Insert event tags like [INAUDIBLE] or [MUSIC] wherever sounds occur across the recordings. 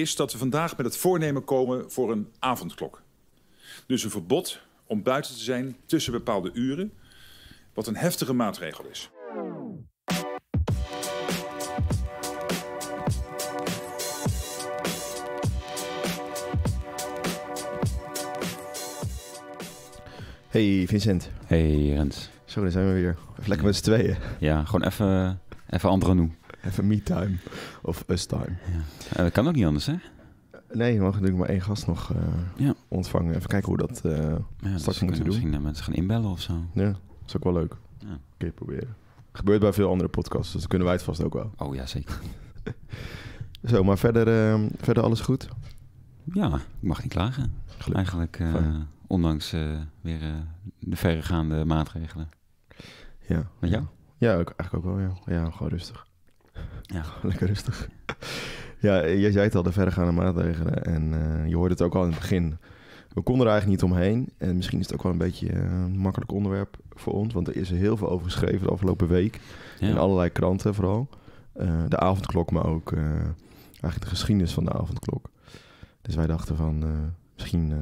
is dat we vandaag met het voornemen komen voor een avondklok. Dus een verbod om buiten te zijn tussen bepaalde uren, wat een heftige maatregel is. Hey Vincent. Hey Rens. Zo, daar zijn we weer. Even lekker met z'n tweeën. Ja, gewoon even, even andere noem. Even me-time. Of us-time. Ja. Eh, dat kan ook niet anders, hè? Nee, we mogen natuurlijk maar één gast nog eh, ontvangen. Even kijken hoe dat uh, ja, straks doen. Misschien dat mensen gaan inbellen of zo. Ja, dat is ook wel leuk. Ja. Kun proberen. Gebeurt bij veel andere podcasts, dus kunnen wij het vast ook wel. Oh ja, zeker. [LAUGHS] zo, maar verder, verder alles goed? Ja, ik mag niet klagen. Eigenlijk, ondanks weer de verregaande maatregelen. Ja. Met jou? Ja, ook, eigenlijk ook wel, ja. Ja, gewoon rustig. Ja. [LAUGHS] Lekker rustig. Ja, jij zei het al, de verregaande maatregelen. En eh, je hoorde het ook al in het begin. We konden er eigenlijk niet omheen. En misschien is het ook wel een beetje eh, een makkelijk onderwerp voor ons. Want er is er heel veel over geschreven de afgelopen week. In allerlei kranten vooral. Eh, de avondklok, maar ook eigenlijk de geschiedenis van de avondklok. Dus wij dachten van, misschien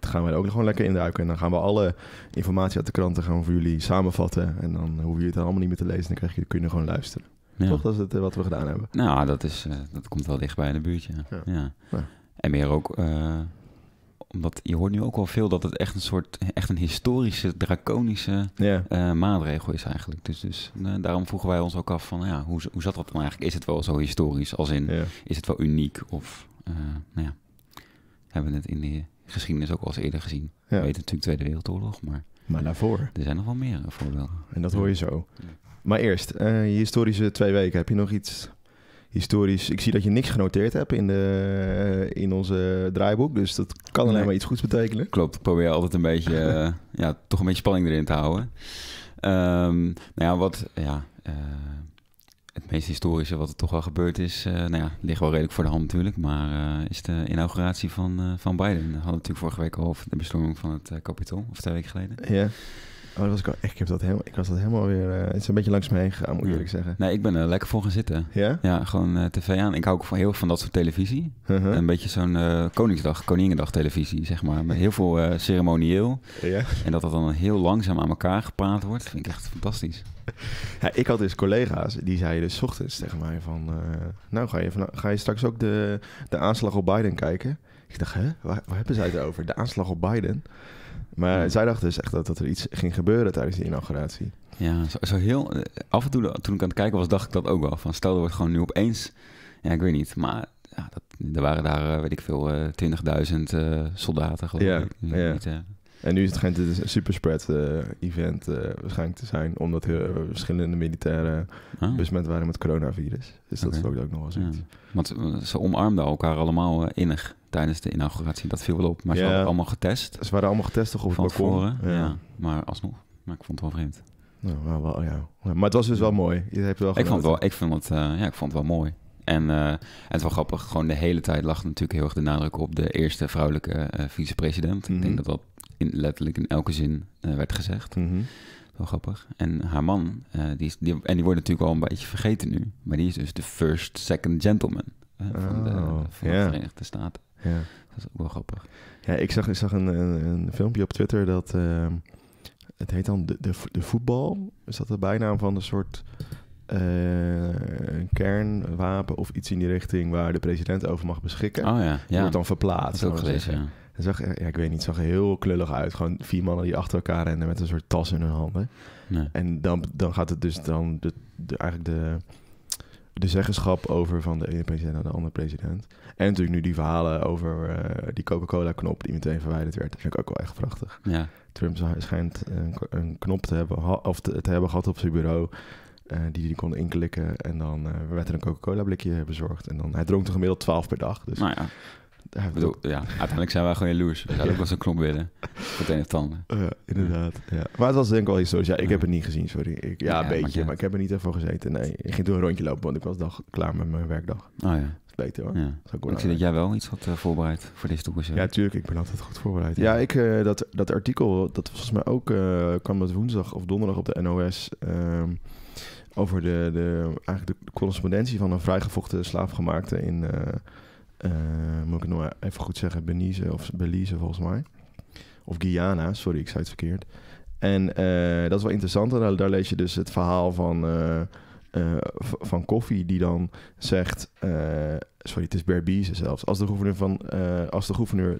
gaan wij er ook gewoon lekker induiken. En dan gaan we alle informatie uit de kranten gaan voor jullie samenvatten. En dan hoeven je het dan allemaal niet meer te lezen. Dan krijg je, kun je gewoon luisteren. Toch? Dat het, eh, wat we gedaan hebben. Nou, dat, is, eh, dat komt wel dichtbij in de buurtje. ja. ja. En meer ook... Eh, omdat je hoort nu ook wel veel dat het echt een soort, echt een historische, draconische maatregel is eigenlijk. Dus, dus daarom vroegen wij ons ook af van, ja, hoe, hoe zat dat dan eigenlijk? Is het wel zo historisch? Als in, is het wel uniek? Of, nou ja, hebben we het in de geschiedenis ook al eens eerder gezien. We weten natuurlijk Tweede Wereldoorlog, maar... Maar daarvoor? Er zijn nog wel meer voorbeelden. En dat hoor je zo. Maar eerst, eh, je historische twee weken. Heb je nog iets historisch? Ik zie dat je niks genoteerd hebt in, de, eh, in onze draaiboek. Dus dat kan alleen maar iets goeds betekenen. Klopt, ik probeer altijd een beetje, [LAUGHS] eh, ja, toch een beetje spanning erin te houden. Ehm, nou ja, wat, ja, het meest historische wat er toch wel gebeurd is, nou ja, ligt wel redelijk voor de hand natuurlijk. Maar is de inauguratie van, van Biden. We hadden natuurlijk vorige week al de bestorming van het kapitool, of twee weken geleden. Ja. Oh, was ik, ik, dat ik was dat helemaal weer... Eh, het is een beetje langs me heen gegaan, moet ik eerlijk zeggen. Nee, ik ben er lekker voor gaan zitten. Ja? Ja, gewoon uh, tv aan. Ik hou ook heel van dat soort televisie. Uh-huh. Een beetje zo'n eh, Koningsdag, Koningendag televisie, zeg maar. Met heel veel ceremonieel. Ja. En dat dat dan heel langzaam aan elkaar gepraat wordt, vind ik echt fantastisch. Ja, ik had dus collega's, die zeiden dus ochtends tegen mij van... nou, ga je, van, ga je straks ook de, de aanslag op Biden kijken? Ik dacht, hè? Waar, waar hebben zij het over? De aanslag op Biden? Maar hmm. zij dachten dus echt dat, er iets ging gebeuren tijdens die inauguratie. Ja, zo, zo heel... Eh, af en toe, toen ik aan het kijken was, dacht ik dat ook wel. Van stel, wordt gewoon nu opeens... Ja, ik weet niet, maar ja, dat, er waren daar, eh, weet ik veel, uh, 20.000 soldaten geloof ik. Ja. en nu is het geen een superspread event waarschijnlijk te zijn, omdat er verschillende militairen ah. besmet waren met coronavirus. Dus dat is ook, nog wel zoiets. Want ze omarmden elkaar allemaal innig tijdens de inauguratie. Dat viel wel op. Maar ze waren allemaal getest. Ze waren allemaal getest toch op het balkon? Ja. maar alsnog. Maar ik vond het wel vreemd. Nou, wel, ja. Maar het was dus wel mooi. Je hebt wel ik, vond het wel, ik, vond het, uh, ja, ik vond het wel mooi. En eh, het was grappig, gewoon de hele tijd lag natuurlijk heel erg de nadruk op de eerste vrouwelijke uh, vicepresident. Ik denk mhm. dat dat in, letterlijk in elke zin werd gezegd. Mm Wel grappig. En haar man, die, is, die, en die wordt natuurlijk al een beetje vergeten nu, maar die is dus de first second gentleman van, de, oh, van de Verenigde Staten. Ja. Dat is ook wel grappig. Ja, ik zag, ik zag een, een, een filmpje op Twitter dat... Ehm, het heet dan de, de, de, voetbal. Is dat de bijnaam van een soort eh, kernwapen of iets in die richting... waar de president over mag beschikken? Oh ja, ja. Wordt dan verplaatst. Dat ook ja. En zag, ja, ik weet niet, zag er heel klullig uit. Gewoon vier mannen die achter elkaar rennen met een soort tas in hun handen. Nee. En dan, dan gaat het dus dan de, de eigenlijk de de zeggenschap over van de ene president naar de andere president. En natuurlijk nu die verhalen over eh, die Coca-Cola-knop die meteen verwijderd werd. Dat vind ik ook wel echt prachtig. Ja. Trump schijnt een, een knop te hebben, of te, te, hebben gehad op zijn bureau. Uh, die hij kon inklikken en dan eh, werd er een Coca-Cola blikje bezorgd. En dan, hij dronk er gemiddeld 12 per dag. Dus nou ja. Ja, uiteindelijk zijn wij gewoon jaloers. We zouden ook wel zo'n knop willen. Voor het of tanden. Oh inderdaad. Ja. Maar het was denk ik wel iets zoals... Ja, ik heb het niet gezien, sorry. Ik, ja, een beetje, maar ik heb er niet even voor gezeten. Nee, ik ging toen een rondje lopen, want ik was dag klaar met mijn werkdag. Oh ja. Beter, hoor. Ja. ik zie dat jij wel iets had eh, voorbereid voor deze toekomst. Ja, tuurlijk. Ik ben altijd goed voorbereid. Ja, ik, eh, dat, dat artikel, dat volgens mij ook eh, kwam dat woensdag of donderdag op de NOS. Ehm, over de, de, eigenlijk de correspondentie van een vrijgevochten slaafgemaakte in, uh, moet ik het nog even goed zeggen, Belize of Belize volgens mij. Of Guyana, sorry, ik zei het verkeerd. En eh, dat is wel interessant. Daar, daar, lees je dus het verhaal van, uh, van Koffie, die dan zegt. sorry, het is Berbize zelfs. Als de gouverneur, van, als de gouverneur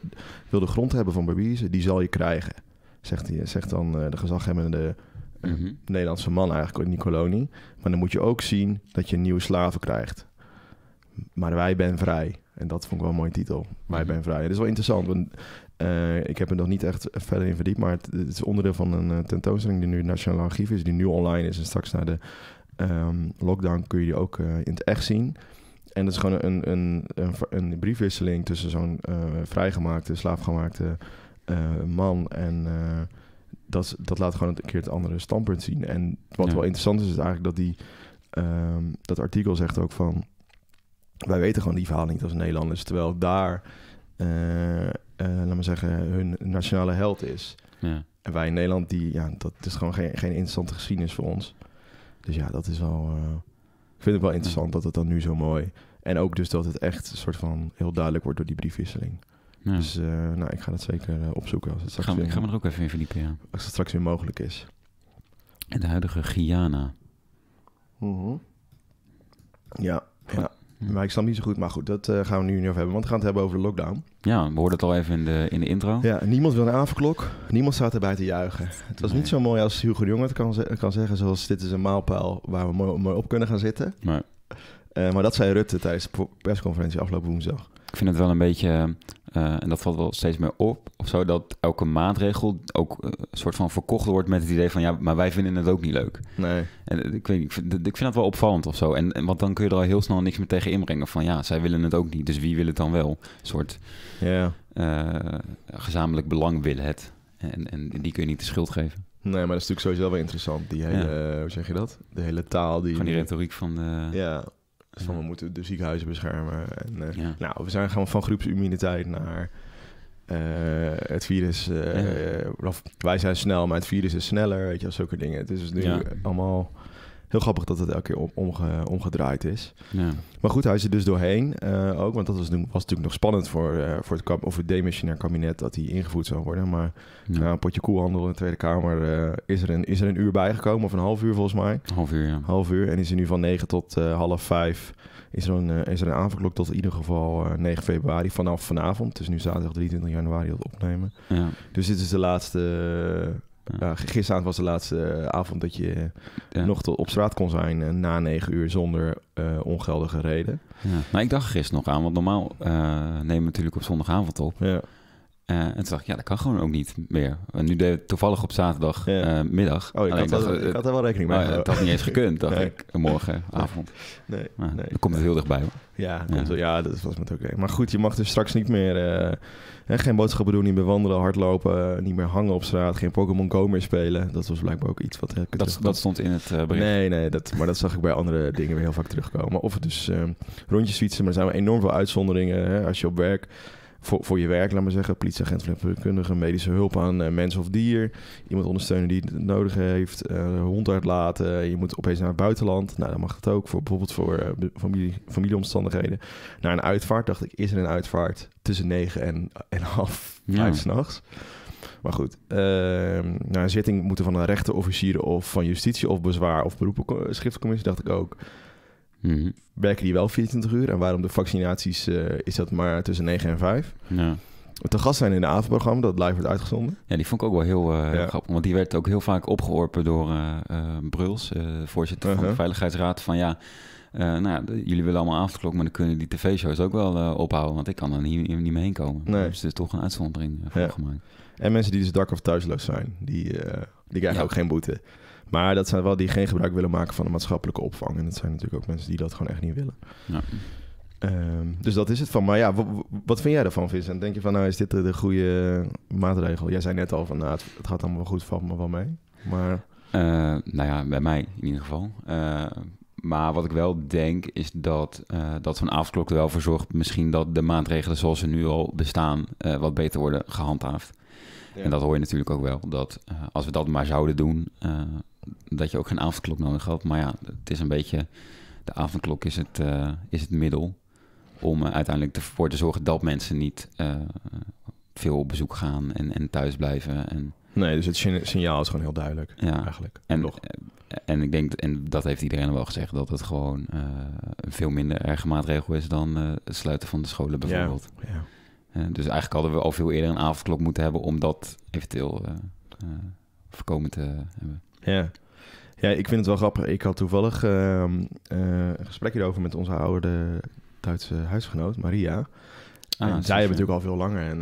wil de grond hebben van Berbize, die zal je krijgen. Zegt, hij, zegt dan de gezaghebbende mhm. Nederlandse man eigenlijk in die kolonie. Maar dan moet je ook zien dat je nieuwe slaven krijgt. Maar wij ben vrij. En dat vond ik wel een mooie titel. Wij mhm. ben vrij. Het is wel interessant. Want, eh, ik heb er nog niet echt verder in verdiept. Maar het, is onderdeel van een eh, tentoonstelling die nu het Nationaal Archief is. Die nu online is. En straks na de ehm, lockdown kun je die ook eh, in het echt zien. En dat is gewoon een, een, een, een briefwisseling tussen zo'n uh, vrijgemaakte, slaafgemaakte man. En dat, dat laat gewoon een keer het andere standpunt zien. En wat wel interessant is, is eigenlijk dat die. Ehm, dat artikel zegt ook van wij weten gewoon die verhaal niet als Nederlanders. Terwijl daar, uh, laat maar zeggen, hun nationale held is. Ja. En wij in Nederland, die, ja, dat is gewoon geen, geen interessante geschiedenis voor ons. Dus ja, dat is wel. Eh, ik vind het wel interessant dat het dan nu zo mooi. En ook dus dat het echt een soort van heel duidelijk wordt door die briefwisseling. Dus nou, ik ga dat zeker opzoeken. Als het straks gaan, weer, ik ga me er ook even in verdiepen, Als het straks weer mogelijk is. En de huidige Guyana. Mm Ja, ja. Maar ik snap niet zo goed. Maar goed, dat eh, gaan we nu niet over hebben. Want we gaan het hebben over de lockdown. Ja, we hoorden het al even in de, in de intro. Ja, niemand wil een avondklok. Niemand staat erbij te juichen. Het was niet zo mooi als Hugo de Jong het kan, kan zeggen. Zoals dit is een maalpaal waar we mooi, mooi op kunnen gaan zitten. Nee. Eh, maar dat zei Rutte tijdens de persconferentie afgelopen woensdag. Ik vind het wel een beetje eh, en dat valt wel steeds meer op, of zo, dat elke maatregel ook een eh, soort van verkocht wordt met het idee van ja, maar wij vinden het ook niet leuk. Nee. En eh, ik, weet, ik, vind, ik vind dat wel opvallend of zo. En, en, want dan kun je er al heel snel niks meer tegen inbrengen van ja, zij willen het ook niet, dus wie wil het dan wel? Een soort gezamenlijk belang willen het. En, en die kun je niet de schuld geven. Nee, maar dat is natuurlijk sowieso wel interessant. Die hele, hoe zeg je dat? De hele taal die. Van die retoriek van de. Ja, van we moeten de ziekenhuizen beschermen. En, eh, Nou, we zijn gewoon van groepsimmuniteit naar eh, het virus. Eh, wij zijn snel, maar het virus is sneller. Weet je, zulke dingen. Het is dus nu allemaal heel grappig dat het elke keer om, omgedraaid is. Ja. Maar goed, hij is er dus doorheen eh, ook. Want dat was, was, natuurlijk nog spannend voor, eh, voor het, over het demissionair kabinet dat hij ingevoerd zou worden. Maar na een potje koelhandel in de Tweede Kamer eh, is, er een, is er een uur bijgekomen. Of een half uur volgens mij. Half uur, ja. Half uur. En is er nu van negen tot half vijf is er een, is er een avondklok tot in ieder geval 9 februari vanaf vanavond. Het is nu zaterdag 23 januari dat opnemen. Ja. Dus dit is de laatste gisteravond was de laatste eh, avond dat je eh, nog tot op straat kon zijn eh, na negen uur zonder ongeldige reden. Ja. ik dacht gisteren nog aan, want normaal uh, nemen we natuurlijk op zondagavond op. Ja. Uh, en toen dacht ik, ja, dat kan gewoon ook niet meer. En nu deed toevallig op zaterdagmiddag. Ja. Eh, oh, ik had, ik, had, er wel rekening oh, mee. maar het had niet eens gekund, dacht ik, morgenavond. Nee, nee. nee. komt er heel dichtbij, Ja, ja. ja dat was met oké. Maar goed, je mag dus straks niet meer... Eh, geen boodschappen doen, niet meer wandelen, hardlopen... niet meer hangen op straat, geen Pokémon Go meer spelen. Dat was blijkbaar ook iets wat... dat, stond in het bericht. Nee, nee, dat, maar dat zag ik bij andere [LAUGHS] dingen weer heel vaak terugkomen. Of het dus rondjes fietsen, maar er zijn enorm veel uitzonderingen. Hè, als je op werk voor, voor je werk, laat we zeggen, politieagent, verpleegkundige, medische hulp aan mensen eh, mens of dier. Iemand ondersteunen die het nodig heeft, eh, hond uitlaten. Je moet opeens naar het buitenland. Nou, dan mag het ook, voor, bijvoorbeeld voor eh, familie, familieomstandigheden. Naar een uitvaart dacht ik, is er een uitvaart tussen negen en, en half ja. vijf s'nachts? Maar goed, ehm, naar een zitting moeten van een rechter, of van justitie of bezwaar of beroepenschriftcommissie, dacht ik ook. Mhm. Werken die wel 24 uur? En waarom de vaccinaties eh, is dat maar tussen 9 en 5? Ja. Te gast zijn in de avondprogramma, dat live wordt uitgezonden. Ja, die vond ik ook wel heel, eh, grappig. Want die werd ook heel vaak opgeworpen door eh, Bruls, voorzitter van de uh-huh. Veiligheidsraad. Van ja, nou jullie willen allemaal avondklok, maar dan kunnen die tv-shows ook wel ophouden. Want ik kan er niet, niet meer heen komen. Dus er is toch een uitzondering uh, ja. gemaakt. En mensen die dus dak of thuisloos zijn, die, die krijgen ook geen boete. Maar dat zijn wel die geen gebruik willen maken van de maatschappelijke opvang. En dat zijn natuurlijk ook mensen die dat gewoon echt niet willen. Ja. Ehm, dus dat is het van. Maar ja, wat vind jij ervan, Vincent? Denk je van, nou is dit de, goede maatregel? Jij zei net al van, nou, het, gaat allemaal goed, valt me wel mee. Maar... Eh, nou ja, bij mij in ieder geval. Eh, maar wat ik wel denk is dat, eh, dat zo'n avondklok er wel voor zorgt... misschien dat de maatregelen zoals ze nu al bestaan... wat beter worden gehandhaafd. En dat hoor je natuurlijk ook wel. Dat eh, als we dat maar zouden doen, eh, dat je ook geen avondklok nodig had. Maar ja, het is een beetje. De avondklok is het, eh, is het middel om uiteindelijk ervoor te zorgen dat mensen niet veel op bezoek gaan en, en thuis blijven. En, nee, dus het signaal is gewoon heel duidelijk. Ja. Eigenlijk. En, nog. en ik denk, en dat heeft iedereen wel gezegd, dat het gewoon een veel minder erge maatregel is dan het sluiten van de scholen bijvoorbeeld. ja. Eh, dus eigenlijk hadden we al veel eerder een avondklok moeten hebben om dat eventueel eh, eh, voorkomen te hebben. Ja. ja, ik vind het wel grappig. Ik had toevallig ehm, een gesprek hierover met onze oude Duitse huisgenoot, Maria. Ah, en zij hebben natuurlijk al veel langer een,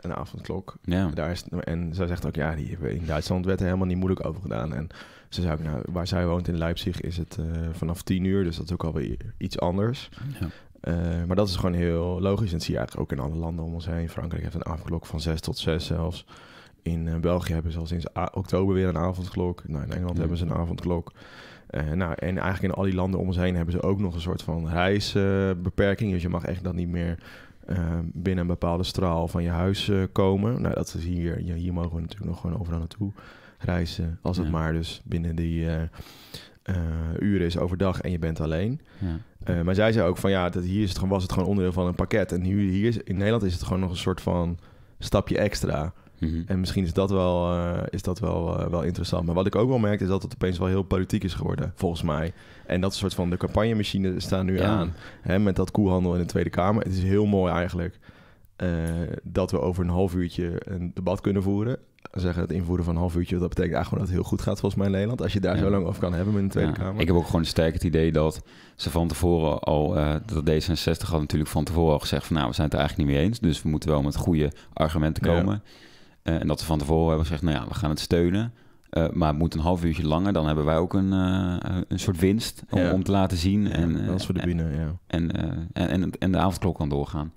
een avondklok. Ja. Daar is, en zij zegt ook, ja, die in Duitsland werd er helemaal niet moeilijk over gedaan. En ze zei ik nou, waar zij woont in Leipzig is het vanaf tien uur, dus dat is ook alweer iets anders. Ja. Eh, maar dat is gewoon heel logisch. En dat zie je eigenlijk ook in alle landen om ons heen. Frankrijk heeft een avondklok van 6 tot 6 zelfs. In eh, België hebben ze al sinds oktober weer een avondklok. Nou, in Engeland hebben ze een avondklok. Eh, nou, en eigenlijk in al die landen om ons heen hebben ze ook nog een soort van reisbeperking. dus je mag echt dat niet meer binnen een bepaalde straal van je huis komen. Nou, dat is hier. Ja, hier mogen we natuurlijk nog gewoon overal naartoe reizen. Als het maar dus binnen die uren is overdag en je bent alleen. Ja. Eh, maar zij zei ook van ja, dat hier is het gewoon, was het gewoon onderdeel van een pakket. En nu hier is, in Nederland is het gewoon nog een soort van stapje extra. Mhm. En misschien is dat wel, eh, is dat wel, eh, wel interessant. Maar wat ik ook wel merk is dat het opeens wel heel politiek is geworden, volgens mij. En dat soort van de campagnemachine staan nu aan. Hè, met dat koehandel in de Tweede Kamer. Het is heel mooi eigenlijk. dat we over een half uurtje een debat kunnen voeren zeggen, het invoeren van een half uurtje, dat betekent eigenlijk gewoon dat het heel goed gaat volgens mij in Nederland. Als je daar zo lang over kan hebben in de Tweede Kamer. Ik heb ook gewoon sterk het idee dat ze van tevoren al, uh, dat D66 had natuurlijk van tevoren al gezegd van nou, we zijn het er eigenlijk niet mee eens. Dus we moeten wel met goede argumenten komen. Eh, en dat ze van tevoren hebben gezegd, nou ja, we gaan het steunen. Eh, maar het moet een half uurtje langer, dan hebben wij ook een, een soort winst om, om, te laten zien. En, dat is voor de binnen, ja. En, en, en, en, de avondklok kan doorgaan.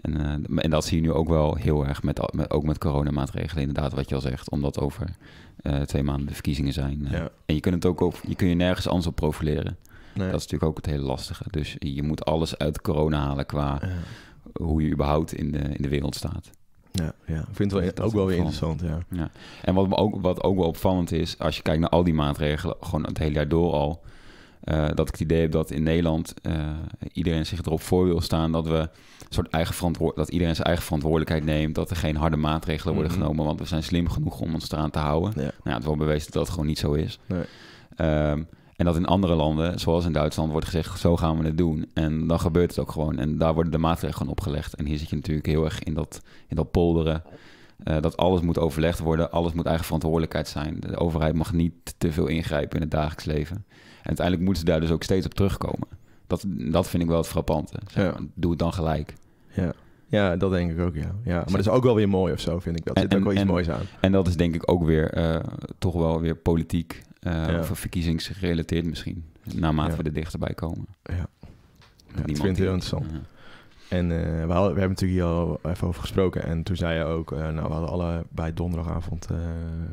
En, eh, en, dat zie je nu ook wel heel erg, met, ook met coronamaatregelen, inderdaad, wat je al zegt. Omdat over eh, twee maanden de verkiezingen zijn. Eh. En je kunt het ook over, je kun je nergens anders op profileren. Dat is natuurlijk ook het hele lastige. Dus je moet alles uit corona halen qua hoe je überhaupt in de, in de wereld staat. Ja, ja. ik vind het wel, ook wel weer interessant. Ja. ja. En wat ook, wat ook wel opvallend is, als je kijkt naar al die maatregelen, gewoon het hele jaar door al eh, dat ik het idee heb dat in Nederland eh, iedereen zich erop voor wil staan dat we een soort eigen dat iedereen zijn eigen verantwoordelijkheid neemt, dat er geen harde maatregelen worden mhm. genomen, want we zijn slim genoeg om ons eraan te houden. Nou, ja, het wordt bewezen dat dat gewoon niet zo is. Nee. Ehm, en dat in andere landen, zoals in Duitsland, wordt gezegd: zo gaan we het doen. En dan gebeurt het ook gewoon. En daar worden de maatregelen opgelegd. En hier zit je natuurlijk heel erg in dat, in dat polderen. Eh, dat alles moet overlegd worden, alles moet eigen verantwoordelijkheid zijn. De overheid mag niet te veel ingrijpen in het dagelijks leven. En uiteindelijk moeten ze daar dus ook steeds op terugkomen. Dat, dat vind ik wel het frappante. Doe het dan gelijk. Ja. ja, dat denk ik ook, ja. ja. Maar dat is ook wel weer mooi of zo, vind ik. Dat zit ook wel iets en, moois aan. En dat is denk ik ook weer eh, toch wel weer politiek uh, of verkiezingsgerelateerd misschien. Naarmate we er dichterbij komen. Ja, ja dat vind ik heel interessant. En eh, we, hadden, we, hebben natuurlijk hier al even over gesproken. En toen zei je ook, eh, nou, we hadden bij donderdagavond eh,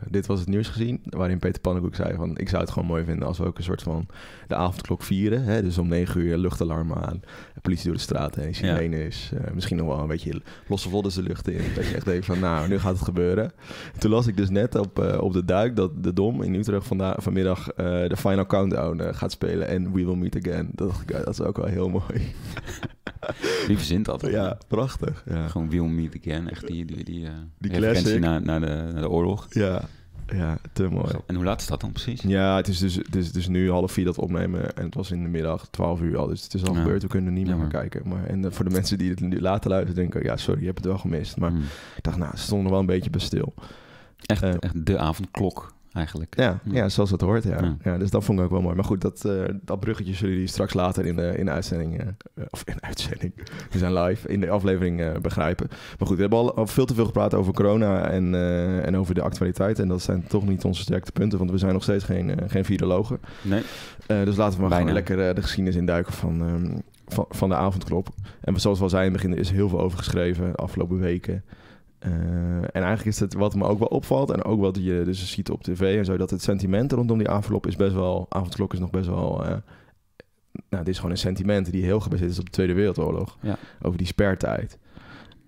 dit was het nieuws gezien. Waarin Peter Pannenkoek zei van, ik zou het gewoon mooi vinden als we ook een soort van de avondklok vieren. Hè? Dus om negen uur luchtalarm aan, de politie door de straat heen, sirenes. is, misschien nog wel een beetje losse vodden de lucht in. dat je echt denkt van, nou, nu gaat het gebeuren. Toen las ik dus net op, op de duik dat de Dom in Utrecht vandaag, vanmiddag de final countdown gaat spelen. En We Will Meet Again. Dat, dat is ook wel heel mooi. [LAUGHS] Wie verzint dat? Ja, prachtig. Ja. Gewoon Will Meet Again, echt die, die, die, eh, die referentie naar, naar, de, de oorlog. Ja, ja, te mooi. En hoe laat is dat dan precies? Ja, het is dus, het dus nu half vier dat opnemen. En het was in de middag, twaalf uur al. Dus het is al gebeurd, we kunnen niet meer kijken. Maar, en eh, voor de mensen die het nu later luisteren, denken... Ja, sorry, je hebt het wel gemist. Maar hmm. ik dacht, nou, ze stonden wel een beetje bij stil. Echt, eh. echt de avondklok eigenlijk. Ja, ja. zoals het hoort, ja. ja. Dus dat vond ik ook wel mooi. Maar goed, dat, eh, dat bruggetje zullen jullie straks later in de, in de uitzending... Eh, eh, of in de uitzending, [LAUGHS] we zijn live, in de aflevering begrijpen. Maar goed, we hebben al, veel te veel gepraat over corona en, en over de actualiteit. En dat zijn toch niet onze sterkste punten, want we zijn nog steeds geen, geen virologen. Nee. dus laten we maar gewoon lekker de geschiedenis induiken ehm, van... van, de avondklop. En zoals we al zeiden in het begin, er is heel veel over geschreven de afgelopen weken. Eh, en eigenlijk is het wat me ook wel opvalt en ook wat je dus ziet op tv en zo, dat het sentiment rondom die envelop is best wel, avondklok is nog best wel, uh, nou dit is gewoon een sentiment die heel gebaseerd is op de Tweede Wereldoorlog, ja. over die spertijd.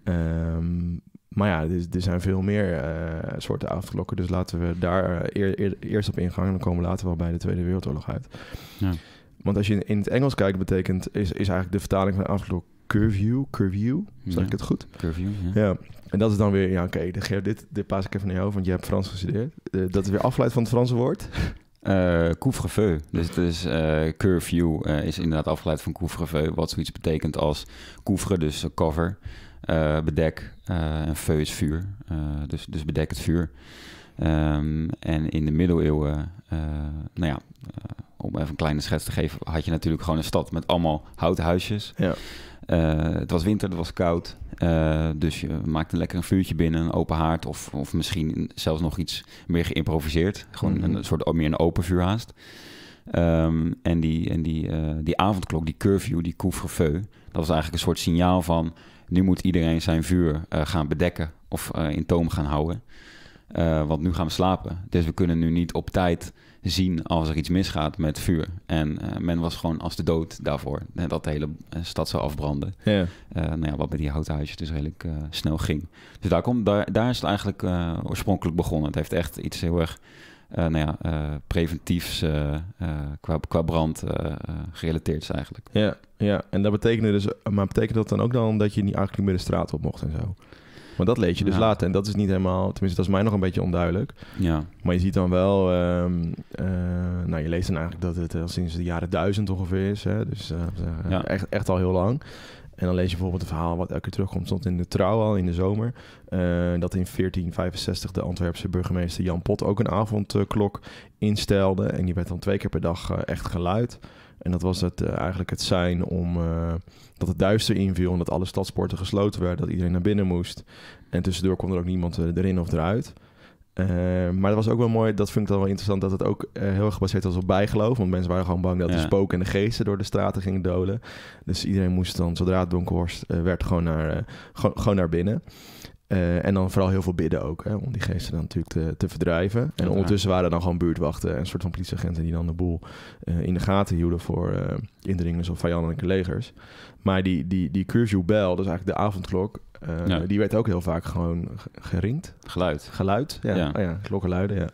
Um, maar ja, er, er, zijn veel meer eh, soorten avondklokken, dus laten we daar eerst op ingaan en dan komen we later wel bij de Tweede Wereldoorlog uit. Ja. Want als je in, het Engels kijkt, betekent is, is eigenlijk de vertaling van de avondklok curfew, curfew, zeg ik het goed? Curfew, ja. En dat is dan weer, ja oké, okay, Geert, dit, dit paas ik even naar jou, want je hebt Frans gestudeerd. Eh, dat is weer afgeleid van het Franse woord. Uh, couvre-feu. Dus is eh, curfew is inderdaad afgeleid van couvre-feu, wat zoiets betekent als couvre, dus cover, bedek en feu is vuur. dus, dus bedek het vuur. Ehm, en in de middeleeuwen, nou ja, om even een kleine schets te geven, had je natuurlijk gewoon een stad met allemaal houthuisjes. Ja. Eh, het was winter, het was koud. Eh, dus je maakte lekker een vuurtje binnen, een open haard. Of, of misschien zelfs nog iets meer geïmproviseerd. Gewoon mhm. een soort meer een open vuur haast. Ehm, en die, en die, eh, die avondklok, die curfew, die couvre-feu, dat was eigenlijk een soort signaal van... nu moet iedereen zijn vuur gaan bedekken of in toom gaan houden. want nu gaan we slapen. Dus we kunnen nu niet op tijd zien als er iets misgaat met vuur. En eh, men was gewoon als de dood daarvoor. Dat de hele eh, stad zou afbranden. Ja. Eh, nou ja, wat bij die houten huisjes dus redelijk snel ging. Dus daar, komt daar, is het eigenlijk oorspronkelijk begonnen. Het heeft echt iets heel erg nou ja, preventiefs qua, qua brand gerelateerd eigenlijk. Ja, ja, en dat betekende dus, maar betekent dat dan ook dan dat je niet eigenlijk meer de straat op mocht en zo? Maar dat lees je dus later. En dat is niet helemaal, tenminste, dat is mij nog een beetje onduidelijk. Ja. Maar je ziet dan wel, ehm, eh, nou, je leest dan eigenlijk dat het al eh, sinds de jaren duizend ongeveer is. Hè? Dus eh, echt, echt al heel lang. En dan lees je bijvoorbeeld het verhaal wat elke keer terugkomt, stond in de trouw al in de zomer. dat in 1465 de Antwerpse burgemeester Jan Pot ook een avondklok instelde. En die werd dan twee keer per dag echt geluid. En dat was het, eh, eigenlijk het zijn om eh, dat het duister inviel en dat alle stadsporten gesloten werden, dat iedereen naar binnen moest. En tussendoor kon er ook niemand eh, erin of eruit. maar dat was ook wel mooi, dat vind ik dan wel interessant, dat het ook heel erg gebaseerd was op bijgeloof. Want mensen waren gewoon bang dat de spoken en de geesten door de straten gingen dolen. Dus iedereen moest dan, zodra het donker was, werd gewoon naar, gewoon, gewoon naar binnen. Eh, en dan vooral heel veel bidden ook, hè, om die geesten dan natuurlijk te, te verdrijven. En ondertussen waren er dan gewoon buurtwachten en een soort van politieagenten die dan de boel eh, in de gaten hielden voor uh, indringers of vijandelijke legers. Maar die, die, die curfew bell, dus eigenlijk de avondklok, die werd ook heel vaak gewoon geringd. Geluid. Geluid, ja. Oh, ja. Klokken luiden, ja.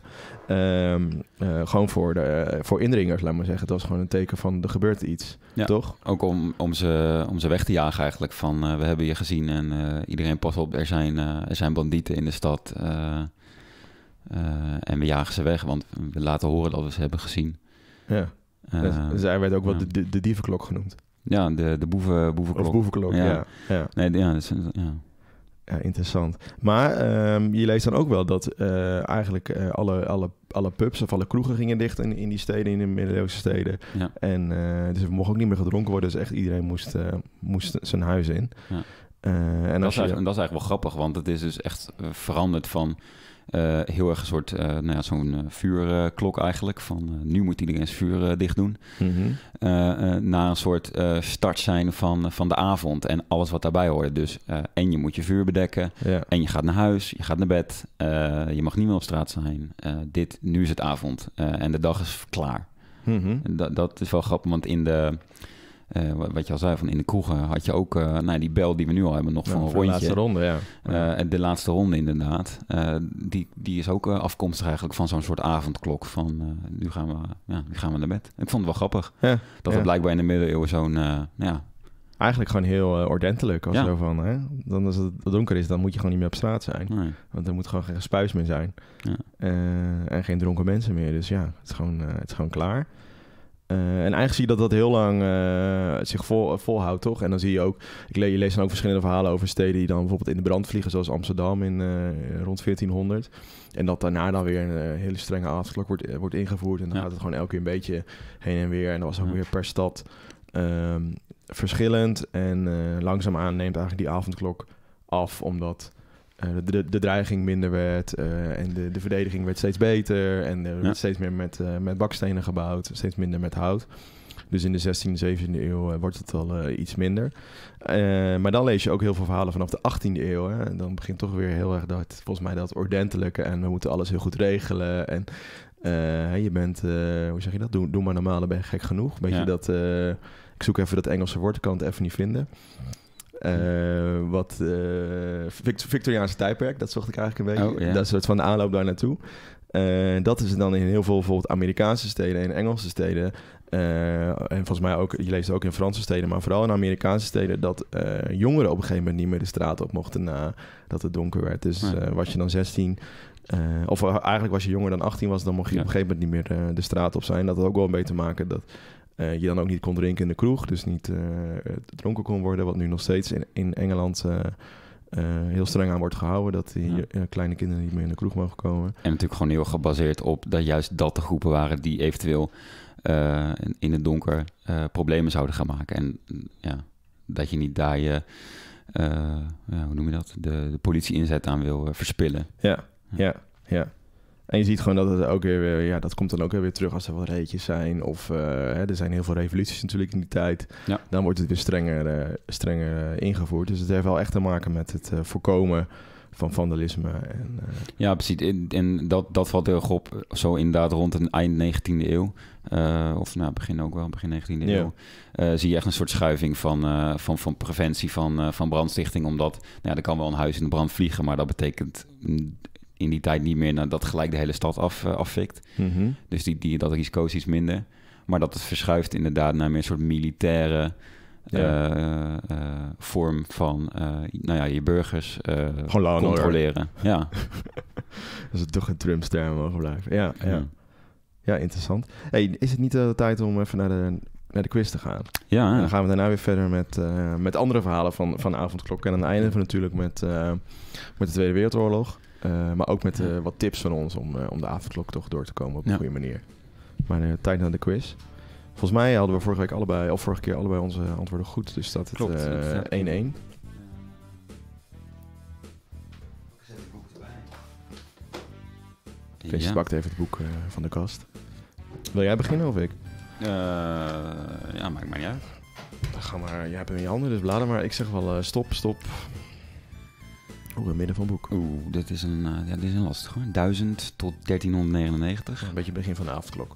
Ehm, eh, gewoon voor, de, voor indringers, laat maar zeggen. dat was gewoon een teken van er gebeurt iets, ja, toch? Ook om, om, ze, om ze weg te jagen eigenlijk. Van eh, we hebben je gezien en eh, iedereen pas op, er zijn, er zijn bandieten in de stad. en we jagen ze weg, want we laten horen dat we ze hebben gezien. Ja, dus hij werd ook wel de, de, de, dievenklok genoemd. Ja, de, de boeven, boevenklok. Of boevenklok, ja. ja. Nee, ja, ja ja, interessant. Maar ehm, je leest dan ook wel dat eh, eigenlijk eh, alle, alle, alle pubs of alle kroegen gingen dicht in, in die steden, in de middeleeuwse steden. Ja. En uh, dus er mocht ook niet meer gedronken worden. Dus echt iedereen moest, moest zijn huis in. Ja. en dat, is dat is eigenlijk wel grappig, want het is dus echt veranderd van eh, heel erg een soort, eh, nou ja, zo'n eh, vuurklok eigenlijk. Van nu moet iedereen zijn vuur dicht doen. Mhm. na een soort start zijn van, van de avond en alles wat daarbij hoort. Dus en je moet je vuur bedekken. En je gaat naar huis, je gaat naar bed. je mag niet meer op straat zijn. dit, nu is het avond en de dag is klaar. Mhm. dat, dat is wel grappig, want in de uh, wat je al zei, van in de kroegen had je ook eh, nou, die bel die we nu al hebben nog van een rondje. De laatste ronde, ja. Uh, de laatste ronde inderdaad. die, die is ook afkomstig eigenlijk van zo'n soort avondklok van nu, gaan we, ja, nu gaan we naar bed. Ik vond het wel grappig ja, dat het blijkbaar in de middeleeuwen zo'n... Nou ja, Eigenlijk gewoon heel ordentelijk. Als zo van, hè? Dan als het donker is, dan moet je gewoon niet meer op straat zijn. Want er moet gewoon geen spuis meer zijn. en geen dronken mensen meer. Dus ja, het is gewoon, het is gewoon klaar. Eh, en eigenlijk zie je dat dat heel lang eh, zich volhoudt, toch? En dan zie je ook, ik je lees dan ook verschillende verhalen over steden die dan bijvoorbeeld in de brand vliegen, zoals Amsterdam in eh, rond 1400. En dat daarna dan weer een hele strenge avondklok wordt, wordt ingevoerd. En dan gaat het gewoon elke keer een beetje heen en weer. En dat was ook weer per stad ehm, verschillend. En langzaam langzaamaan neemt eigenlijk die avondklok af, omdat eh, de, de dreiging minder werd eh, en de, de verdediging werd steeds beter. En er werd steeds meer met, eh, met bakstenen gebouwd, steeds minder met hout. Dus in de 16e, 17e eeuw wordt het al iets minder. maar dan lees je ook heel veel verhalen vanaf de 18e eeuw. Hè? En dan begint toch weer heel erg dat, volgens mij, dat ordentelijke. En we moeten alles heel goed regelen. En je bent, hoe zeg je dat? Doe, doe maar normaal, dan ben je gek genoeg. weet ja. dat, ik zoek even dat Engelse woord, kan het even niet vinden. Eh, wat eh, Victoriaanse tijdperk, dat zocht ik eigenlijk een beetje. Oh, dat soort van aanloop daar naartoe. Eh, dat is dan in heel veel bijvoorbeeld Amerikaanse steden en Engelse steden. en volgens mij ook, je leest ook in Franse steden, maar vooral in Amerikaanse steden, dat jongeren op een gegeven moment niet meer de straat op mochten dat het donker werd. Dus was je dan 16, of eigenlijk was je jonger dan 18 was, dan mocht je op een gegeven moment niet meer de straat op zijn. Dat had ook wel een beetje te maken dat eh, je dan ook niet kon drinken in de kroeg, dus niet eh, eh, dronken kon worden, wat nu nog steeds in, in Engeland heel streng aan wordt gehouden, dat die kleine kinderen niet meer in de kroeg mogen komen. En natuurlijk gewoon heel gebaseerd op dat juist dat de groepen waren die eventueel in het donker problemen zouden gaan maken. En ja, dat je niet daar je, ja, hoe noem je dat, de, de politie inzet aan wil verspillen. Ja, ja, ja. En je ziet gewoon dat het ook weer, ja, dat komt dan ook weer terug als er wat reetjes zijn. Of eh, hè, er zijn heel veel revoluties natuurlijk in die tijd. Dan wordt het weer strenger, eh, strenger eh, ingevoerd. Dus het heeft wel echt te maken met het voorkomen van vandalisme. En, ja, precies. En, dat, dat valt heel erg op, zo inderdaad rond het eind 19e eeuw. of nou, begin ook wel, begin 19e eeuw. zie je echt een soort schuiving van, van, van preventie van, van brandstichting. Omdat, nou ja, er kan wel een huis in de brand vliegen, maar dat betekent mm, in die tijd niet meer naar dat gelijk de hele stad af, eh, afvikt. Mhm. Dus die, die, dat risico is iets minder. Maar dat het verschuift inderdaad naar meer een soort militaire eh, eh, vorm van nou ja, je burgers controleren. Ja. [LAUGHS] dat is toch een trump mogen blijven. Ja, ja. ja. interessant. Hey, is het niet de tijd om even naar de, naar de quiz te gaan? Ja. dan gaan we daarna weer verder met, met andere verhalen van, van avondklok. En aan het einde van natuurlijk met, met de Tweede Wereldoorlog. Eh, maar ook met eh, wat tips van ons om, eh, om de avondklok toch door te komen op een goede manier. Maar tijd naar de quiz. Volgens mij hadden we vorige week allebei, of vorige keer allebei onze antwoorden goed. Dus dat het 1-1. Uh, erbij. ja. pakt even het boek van de kast. Wil jij beginnen of ik? ja, maakt maar niet uit. Dan ga maar, jij hebt hem in je handen, dus blader maar. Ik zeg wel stop, stop ploegen midden van boek. Oeh, dit is een, eh, ja, dit is een lastig hoor. 1000 tot 1399. een beetje begin van de avondklok.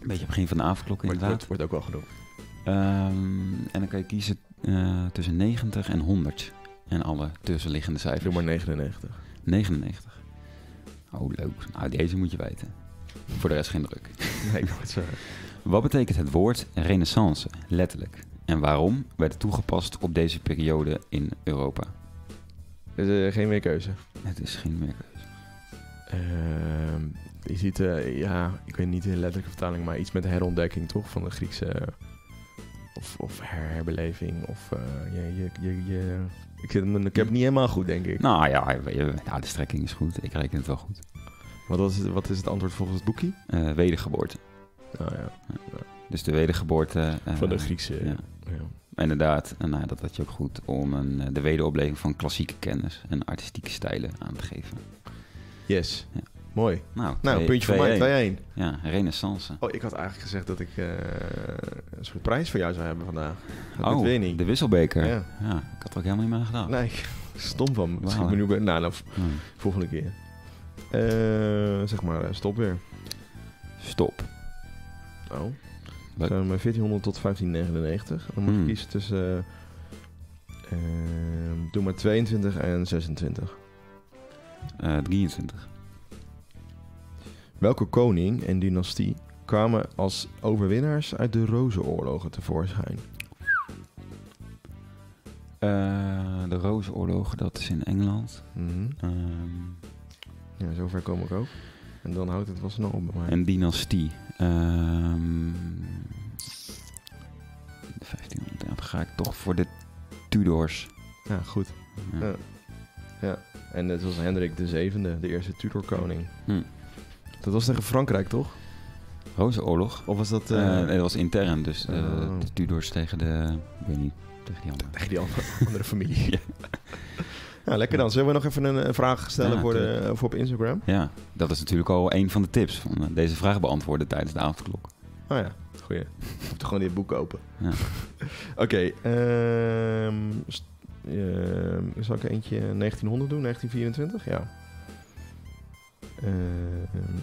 Een beetje begin van de avondklok inderdaad. Wordt, wordt, wordt ook wel genoemd. Ehm, en dan kan je kiezen eh, tussen 90 en 100. En alle tussenliggende cijfers. maar 99. 99. Oh, leuk. Nou, deze moet je weten. Voor de rest geen druk. [LAUGHS] Nee, zo. Wat betekent het woord renaissance, letterlijk? En waarom werd het toegepast op deze periode in Europa? Eh, geen meer keuze. Het is geen meer keuze. Ehm, je ziet, eh, ja, ik weet niet de letterlijke vertaling, maar iets met herontdekking toch van de Griekse. Of, of herbeleving. Of eh, je, je, je, je ik, ik, heb het niet helemaal goed, denk ik. Nou ja, ja, de strekking is goed. Ik reken het wel goed. Wat, was het, wat is het antwoord volgens het boekje? Uh, wedergeboorte. Oh ja. Dus de wedergeboorte... Van de Griekse... Ja inderdaad. En nou, dat had je ook goed om een, eh, de wederopleving van klassieke kennis en artistieke stijlen aan te geven. Yes. Ja. Mooi. Nou, nou puntje voor mij, 2-1. Ja, renaissance. Oh, ik had eigenlijk gezegd dat ik eh, een soort prijs voor jou zou hebben vandaag. Dat oh, weet niet. de wisselbeker. Ja. ja. ik had er ook helemaal niet meer aan gedaan. Nee, [LAUGHS] stom van me. Wow. Benieuwd, nou, nou, hmm. volgende keer. Uh, zeg maar, stop weer. Stop. Oh. Leuk. 1400 eh, tot 1599. Dan moet je hmm. kiezen tussen. Ehm, doe maar 22 en 26. 23. Eh, Welke koning en dynastie kwamen als overwinnaars uit de Rozenoorlogen tevoorschijn? Uh, de Rozenoorlogen, dat is in Engeland. Mm -hmm. ja, zover kom ik ook. En dan houdt het wel snel op bij En dynastie. Um, 1500, dan ga ik toch voor de Tudors. Ja, goed. Ja. En het was Hendrik de Zevende, de eerste Tudor-koning. Hm. Dat was tegen Frankrijk, toch? Oh, oorlog. Of was dat... Eh, eh, nee, dat was intern. Dus oh. de Tudors tegen de... Ik weet niet. Tegen die andere, tegen die andere, [LAUGHS] andere familie. ja. [LAUGHS] Nou, lekker dan. Zullen we nog even een, vraag stellen voor, op Instagram? Ja, dat is natuurlijk al een van de tips. Van eh, deze vraag beantwoorden tijdens de avondklok. Oh ja, goeie. Je [LAUGHS] moet gewoon dit boek open. Ja. [LAUGHS] Oké, ehm, ehm, zal ik eentje 1900 eh, doen? 1924? Ja. Ehm,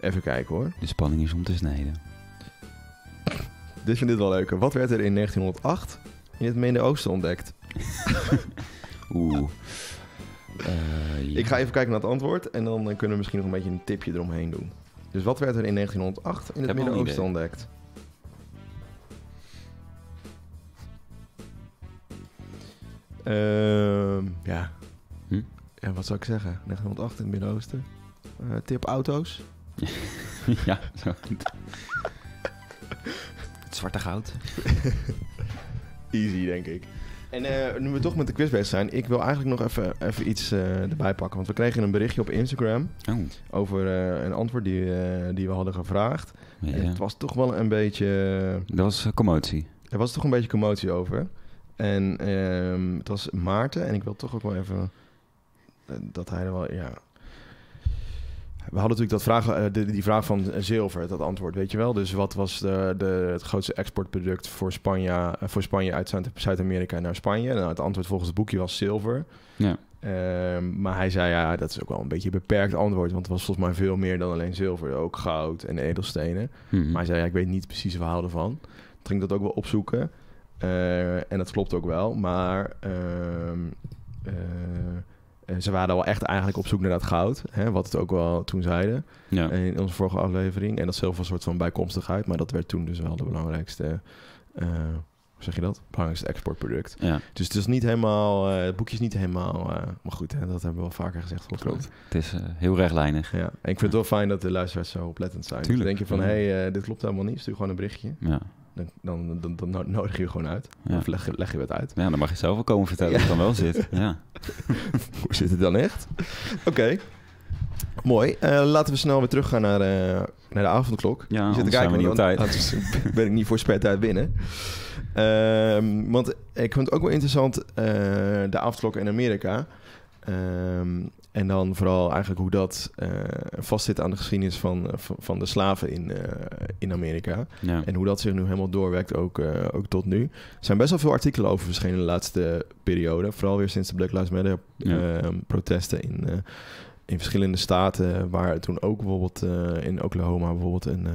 even kijken hoor. De spanning is om te snijden. Dit vind ik wel leuk. Wat werd er in 1908 in het Midden-Oosten ontdekt? [LAUGHS] Oeh. Eh, ik ga even kijken naar het antwoord en dan eh, kunnen we misschien nog een beetje een tipje eromheen doen. Dus wat werd er in 1908 in het Midden-Oosten ontdekt? Uh, ja. Hm? Wat zou ik zeggen? 1908 in het Midden-Oosten. Eh, tip auto's. [LAUGHS] ja, zo. [LAUGHS] het zwarte goud. Easy, denk ik. En eh, nu we toch met de quiz bezig zijn, ik wil eigenlijk nog even, even iets eh, erbij pakken. Want we kregen een berichtje op Instagram oh. over eh, een antwoord die, die we hadden gevraagd. het was toch wel een beetje... Dat was commotie. Er was toch een beetje commotie over. En ehm, het was Maarten en ik wil toch ook wel even dat hij er wel... Ja, we hadden natuurlijk dat vraag, eh, de, die vraag van zilver, dat antwoord, weet je wel. Dus wat was de, de het grootste exportproduct voor Spanje, eh, voor Spanje uit Zuid-Amerika naar Spanje? Nou, het antwoord volgens het boekje was zilver. Ja. Ehm, maar hij zei, ja, dat is ook wel een beetje een beperkt antwoord. Want het was volgens mij veel meer dan alleen zilver. Ook goud en edelstenen. Mhm. Maar hij zei, ja, ik weet niet precies waar we van. Toen ging dat ook wel opzoeken. Eh, en dat klopt ook wel. Maar ehm, ze waren wel echt eigenlijk op zoek naar dat goud. Hè, wat het ook wel toen zeiden ja. in onze vorige aflevering. En dat zelf een soort van bijkomstigheid. Maar dat werd toen dus wel de belangrijkste... Eh, zeg je dat? Belangrijkste exportproduct. Ja. Dus het is niet helemaal... Eh, het boekje is niet helemaal... Eh, maar goed, hè, dat hebben we wel vaker gezegd. Klopt. Het is heel rechtlijnig. Ja. ik vind het wel fijn dat de luisteraars zo oplettend zijn. Tuurlijk. Dus denk je van, hé, hey, dit klopt helemaal niet. Stuur gewoon een berichtje. Ja dan, dan, dan, dan, nodig je gewoon uit. Of leg, leg, je het uit. Ja, dan mag je zelf wel komen vertellen ja. hoe het dan wel zit. [LAUGHS] Ja. hoe zit het dan echt? Oké. Mooi. Eh, laten we snel weer teruggaan naar, de, eh, naar de avondklok. Ja, je zit te kijken, niet, tijd. [LAUGHS] ben ik niet voor spertijd binnen. Um, want ik vind het ook wel interessant, eh, de avondklok in Amerika. Um, en dan vooral eigenlijk hoe dat eh, vastzit aan de geschiedenis van, eh, van de slaven in, eh, in Amerika. En hoe dat zich nu helemaal doorwerkt, ook, ook tot nu. Er zijn best wel veel artikelen over verschenen de laatste periode. Vooral weer sinds de Black Lives Matter protesten in, in verschillende staten. Waar toen ook bijvoorbeeld in Oklahoma bijvoorbeeld een,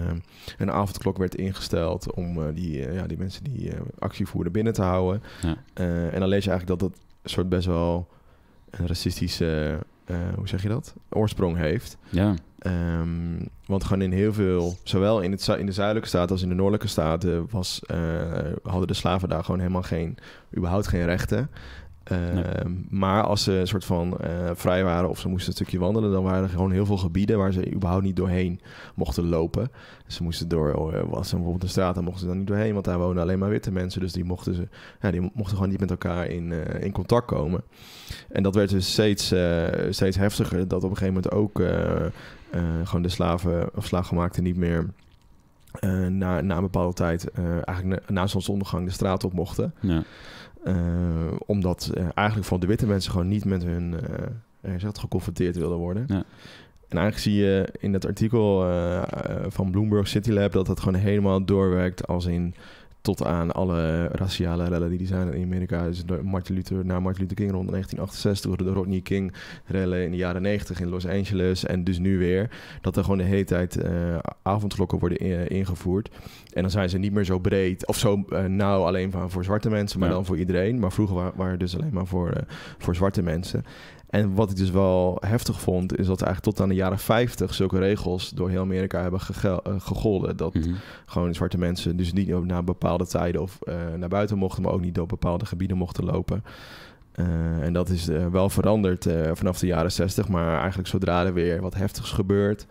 een avondklok werd ingesteld. Om die, ja, die mensen die actie voerden binnen te houden. en dan lees je eigenlijk dat dat soort best wel een racistische eh, hoe zeg je dat? Oorsprong heeft. Ja. Ehm, want gewoon in heel veel, zowel in, het, in de zuidelijke staten als in de noordelijke staten, was, eh, hadden de slaven daar gewoon helemaal geen, überhaupt geen rechten. Ehm, maar als ze een soort van eh, vrij waren of ze moesten een stukje wandelen, dan waren er gewoon heel veel gebieden waar ze überhaupt niet doorheen mochten lopen. Dus ze moesten door, was oh, eh, er bijvoorbeeld een straat, dan mochten ze dan niet doorheen, want daar woonden alleen maar witte mensen. Dus die mochten, ze, ja, die mochten gewoon niet met elkaar in, eh, in contact komen. En dat werd dus steeds, steeds heftiger, dat op een gegeven moment ook gewoon de slaven of slaaggemaakten niet meer. Uh, na, een bepaalde tijd, eigenlijk na, na zonsondergang, de straat op mochten. Ja. Eh, omdat eh, eigenlijk van de witte mensen gewoon niet met hun eh, zegt, geconfronteerd wilden worden. Ja. En eigenlijk zie je in dat artikel van Bloomberg City Lab dat dat gewoon helemaal doorwerkt als in tot aan alle raciale rellen die er zijn in Amerika. Dus de Martin Luther, na Martin Luther King rond 1968, de Rodney King rellen in de jaren 90 in Los Angeles en dus nu weer. Dat er gewoon de hele tijd uh, avondklokken worden eh, ingevoerd. En dan zijn ze niet meer zo breed of zo eh, nauw alleen voor zwarte mensen, maar dan voor iedereen. Maar vroeger waren het dus alleen maar voor, voor zwarte mensen. En wat ik dus wel heftig vond, is dat eigenlijk tot aan de jaren 50 zulke regels door heel Amerika hebben eh, gegolden. Dat mhm. gewoon zwarte mensen dus niet op, na bepaalde tijden of eh, naar buiten mochten, maar ook niet door bepaalde gebieden mochten lopen. Eh, en dat is wel veranderd vanaf de jaren 60, maar eigenlijk zodra er weer wat heftigs gebeurt,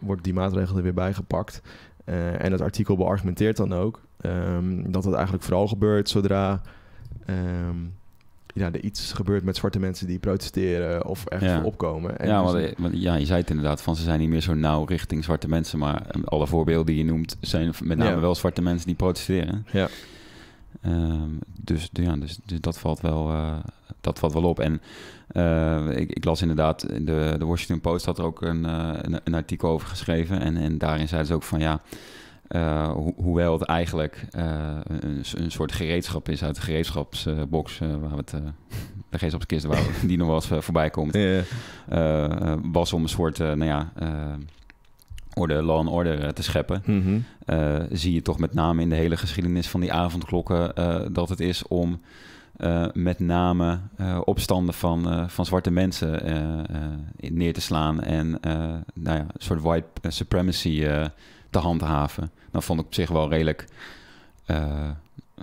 wordt die maatregel er weer bijgepakt. en het artikel beargumenteert dan ook ehm, dat het eigenlijk vooral gebeurt zodra ehm, ja, er iets gebeurt met zwarte mensen die protesteren of ergens opkomen. En ja, dus eh, want, ja, je zei het inderdaad van ze zijn niet meer zo nauw richting zwarte mensen, maar eh, alle voorbeelden die je noemt zijn met name wel zwarte mensen die protesteren. Ja. Ehm, dus, ja, dus, dus, dat, valt wel, eh, dat valt wel op. En ik, las inderdaad, in de, de Washington Post had er ook een, een, artikel over geschreven. En, en daarin zeiden ze ook van ja, eh, hoewel het eigenlijk eh, een, een, soort gereedschap is uit de gereedschapsbox, eh, waar we het, [LAUGHS] de gereedschapskist waar [LAUGHS] die nog wel eens voorbij komt, was om een soort, nou ja, orde, law en order te scheppen. Mhm. zie je toch met name in de hele geschiedenis van die avondklokken dat het is om met name opstanden van, van zwarte mensen neer te slaan en nou ja, een soort white supremacy te handhaven. Dat vond ik op zich wel redelijk, eh,